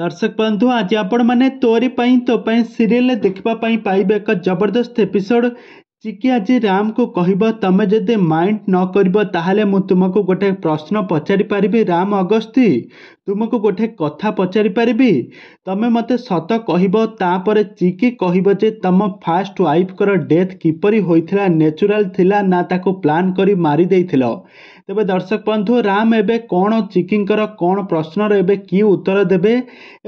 દર્શક બંધુ આજે આપણମାନେ ତୋରି ପାଇଁ ତୋ ପାଇଁ ସିରିଏଲ୍ ଦେଖିବା ପାଇଁ ପାଇବେ ଏକ ଜବରଦସ୍ତ ଏପିସୋଡ଼ ଯିଏକି ଆଜି ରାମକୁ କହିବ ତମେ ଯଦି ମାଇଣ୍ଡ ନ କରିବ ତାହେଲେ ମୁଁ ତୁମକୁ ଗୋଟେ ପ୍ରଶ୍ନ ପଚାରିପାରିବି ରାମ ଅଗସ୍ତି ତୁମକୁ ଗୋଟେ କଥା ପଚାରିପାରିବି ତମେ ମୋତେ ସତ କହିବ ତାପରେ ଚିକି କହିବ ଯେ ତମ ଫାଷ୍ଟ ୱାଇଫ୍ଙ୍କର ଡେଥ୍ କିପରି ହୋଇଥିଲା ନ୍ୟାଚୁରାଲ୍ ଥିଲା ନା ତାକୁ ପ୍ଲାନ୍ କରି ମାରିଦେଇଥିଲ ତେବେ ଦର୍ଶକ ବନ୍ଧୁ ରାମ ଏବେ କ'ଣ ଚିକିଙ୍କର କ'ଣ ପ୍ରଶ୍ନର ଏବେ କି ଉତ୍ତର ଦେବେ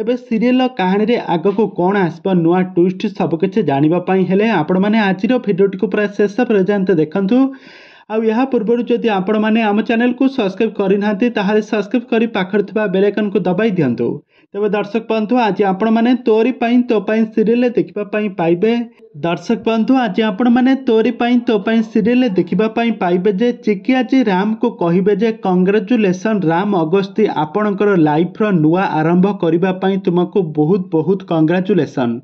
ଏବେ ସିରିଏଲ୍ର କାହାଣୀରେ ଆଗକୁ କ'ଣ ଆସିବ ନୂଆ ଟୁଇଷ୍ଟ ସବୁକିଛି ଜାଣିବା ପାଇଁ ହେଲେ ଆପଣମାନେ ଆଜିର ଭିଡ଼ିଓଟିକୁ ପ୍ରାୟ ଶେଷ ପର୍ଯ୍ୟନ୍ତ ଦେଖନ୍ତୁ ଆଉ ଏହା ପୂର୍ବରୁ ଯଦି ଆପଣମାନେ ଆମ ଚ୍ୟାନେଲକୁ ସବସ୍କ୍ରାଇବ୍ କରିନାହାନ୍ତି ତାହେଲେ ସବସ୍କ୍ରାଇବ୍ କରି ପାଖରେ ଥିବା ବେଲାଇକନ୍କୁ ଦବାଇ ଦିଅନ୍ତୁ ତେବେ ଦର୍ଶକ ବନ୍ଧୁ ଆଜି ଆପଣମାନେ ତୋରି ପାଇଁ ତୋ ପାଇଁ ସିରିଏଲ୍ରେ ଦେଖିବା ପାଇଁ ପାଇବେ ଦର୍ଶକ ବନ୍ଧୁ ଆଜି ଆପଣମାନେ ତୋରି ପାଇଁ ତୋ ପାଇଁ ସିରିଏଲ୍ ଦେଖିବା ପାଇଁ ପାଇବେ ଯେ ଚିକି ଆଜି ରାମକୁ କହିବେ ଯେ କଂଗ୍ରାଚୁଲେସନ୍ ରାମ ଅଗସ୍ତି ଆପଣଙ୍କର ଲାଇଫ୍ର ନୂଆ ଆରମ୍ଭ କରିବା ପାଇଁ ତୁମକୁ ବହୁତ ବହୁତ କଂଗ୍ରାଚୁଲେସନ୍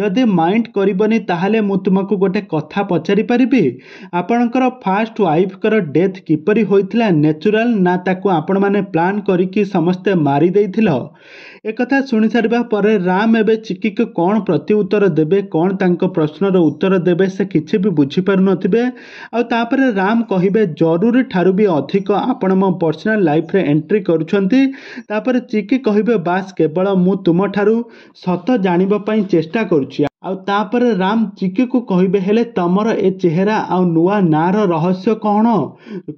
ଯଦି ମାଇଣ୍ଡ କରିବନି ତାହେଲେ ମୁଁ ତୁମକୁ ଗୋଟେ କଥା ପଚାରି ପାରିବି ଆପଣଙ୍କର ଫାର୍ଷ୍ଟ ୱାଇଫ୍ଙ୍କର ଡେଥ୍ କିପରି ହୋଇଥିଲା ନ୍ୟାଚୁରାଲ୍ ନା ତାକୁ ଆପଣମାନେ ପ୍ଲାନ୍ କରିକି ସମସ୍ତେ ମାରି ଦେଇଥିଲ ଏକଥା ଶୁଣିସାରିବା ପରେ ରାମ ଏବେ ଚିକିକୁ କ'ଣ ପ୍ରତି ଉତ୍ତର ଦେବେ କ'ଣ ତାଙ୍କ ପ୍ରଶ୍ନର ଉତ୍ତର ଦେବେ ସେ କିଛି ବି ବୁଝିପାରୁନଥିବେ ଆଉ ତାପରେ ରାମ କହିବେ ଜରୁରୀ ଠାରୁ ବି ଅଧିକ ଆପଣ ମୋ ପର୍ସନାଲ ଲାଇଫରେ ଏଣ୍ଟ୍ରି କରୁଛନ୍ତି ତାପରେ ଚିକି କହିବେ ବାସ୍ କେବଳ ମୁଁ ତୁମଠାରୁ ସତ ଜାଣିବା ପାଇଁ ଚେଷ୍ଟା କରୁଛି ଆଉ ତାପରେ ରାମ ଚିକିକୁ କହିବେ ହେଲେ ତମର ଏ ଚେହେରା ଆଉ ନୂଆ ନାଁର ରହସ୍ୟ କ'ଣ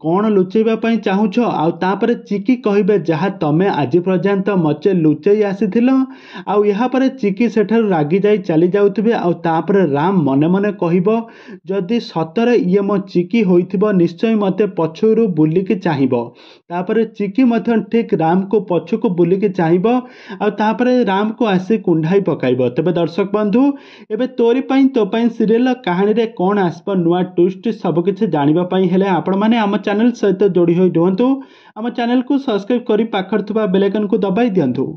କ'ଣ ଲୁଚେଇବା ପାଇଁ ଚାହୁଁଛ ଆଉ ତାପରେ ଚିକି କହିବେ ଯାହା ତମେ ଆଜି ପର୍ଯ୍ୟନ୍ତ ମତେ ଲୁଚେଇ ଆସିଥିଲ ଆଉ ଏହାପରେ ଚିକି ସେଠାରୁ ରାଗିଯାଇ ଚାଲି ଯାଉଥିବେ ଆଉ ତାପରେ ରାମ ମନେ ମନେ କହିବ ଯଦି ସତରେ ଇଏ ମୋ ଚିକି ହୋଇଥିବ ନିଶ୍ଚୟ ମୋତେ ପଛରୁ ବୁଲିକି ଚାହିଁବ ତାପରେ ଚିକି ମଧ୍ୟ ଠିକ୍ ରାମକୁ ପଛକୁ ବୁଲିକି ଚାହିଁବ ଆଉ ତାପରେ ରାମକୁ ଆସି କୁଣ୍ଢାଇ ପକାଇବ ତେବେ ଦର୍ଶକ ବନ୍ଧୁ ଏବେ ତୋରି ପାଇଁ ତୋ ପାଇଁ ସିରିଏଲ୍ର କାହାଣୀରେ କ'ଣ ଆସିବ ନୂଆ ଟୁଇଷ୍ଟ ସବୁକିଛି ଜାଣିବା ପାଇଁ ହେଲେ ଆପଣମାନେ ଆମ ଚ୍ୟାନେଲ୍ ସହିତ ଯୋଡ଼ି ହୋଇ ରୁହନ୍ତୁ ଆମ ଚ୍ୟାନେଲ୍କୁ ସବସ୍କ୍ରାଇବ୍ କରି ପାଖରେ ଥିବା ବେଲାଇକନ୍କୁ ଦବାଇ ଦିଅନ୍ତୁ